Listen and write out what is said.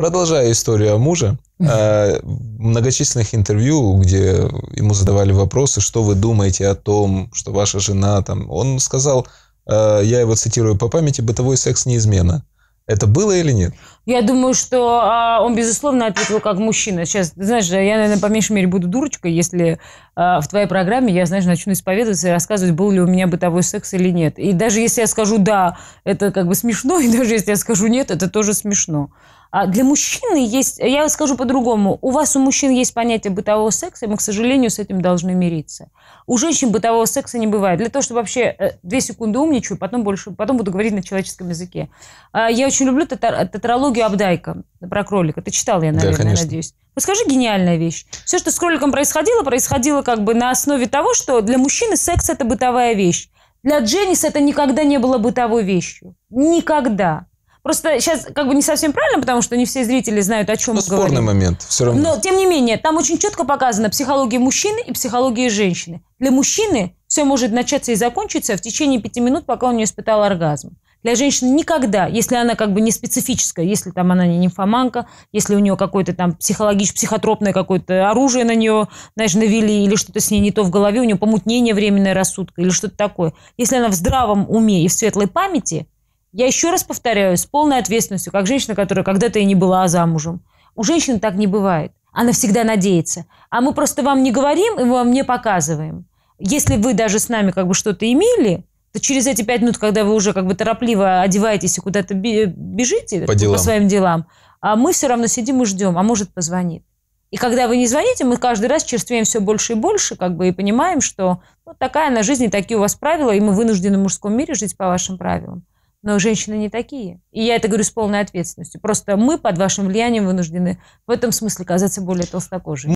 Продолжая историю о муже, в э, многочисленных интервью, где ему задавали вопросы, что вы думаете о том, что ваша жена там, он сказал, э, я его цитирую по памяти, бытовой секс неизмена. Это было или нет? Я думаю, что а, он, безусловно, ответил как мужчина. Сейчас, знаешь, я, наверное, по меньшей мере буду дурочкой, если а, в твоей программе я, знаешь, начну исповедоваться и рассказывать, был ли у меня бытовой секс или нет. И даже если я скажу «да», это как бы смешно, и даже если я скажу «нет», это тоже смешно. А, для мужчины есть, я скажу по-другому, у вас у мужчин есть понятие бытового секса, и мы, к сожалению, с этим должны мириться. У женщин бытового секса не бывает. Для того, чтобы вообще э, две секунды умничаю, потом, больше, потом буду говорить на человеческом языке. А, я очень люблю татар- Абдайка про кролика. Ты читал, я, наверное, да, конечно. надеюсь. Подскажи гениальная вещь. Все, что с кроликом происходило, происходило как бы на основе того, что для мужчины секс – это бытовая вещь. Для Дженнис это никогда не было бытовой вещью. Никогда. Просто сейчас как бы не совсем правильно, потому что не все зрители знают, о чем ну, мы спорный говорим. спорный момент, все равно. Но, тем не менее, там очень четко показана психология мужчины и психология женщины. Для мужчины все может начаться и закончиться в течение пяти минут, пока он не испытал оргазм. Для женщины никогда, если она как бы не специфическая, если там она не нимфоманка, если у нее какое-то там психологическое, психотропное какое-то оружие на нее, знаешь, навели, или что-то с ней не то в голове, у нее помутнение временное рассудка, или что-то такое. Если она в здравом уме и в светлой памяти, я еще раз повторяю, с полной ответственностью, как женщина, которая когда-то и не была замужем. У женщины так не бывает. Она всегда надеется. А мы просто вам не говорим и мы вам не показываем. Если вы даже с нами как бы что-то имели, то через эти пять минут, когда вы уже как бы торопливо одеваетесь и куда-то бежите по, делам. по своим делам, а мы все равно сидим и ждем, а может позвонит. И когда вы не звоните, мы каждый раз черствеем все больше и больше, как бы и понимаем, что вот такая на жизни, такие у вас правила, и мы вынуждены в мужском мире жить по вашим правилам. Но женщины не такие. И я это говорю с полной ответственностью. Просто мы под вашим влиянием вынуждены в этом смысле казаться более толстокожими.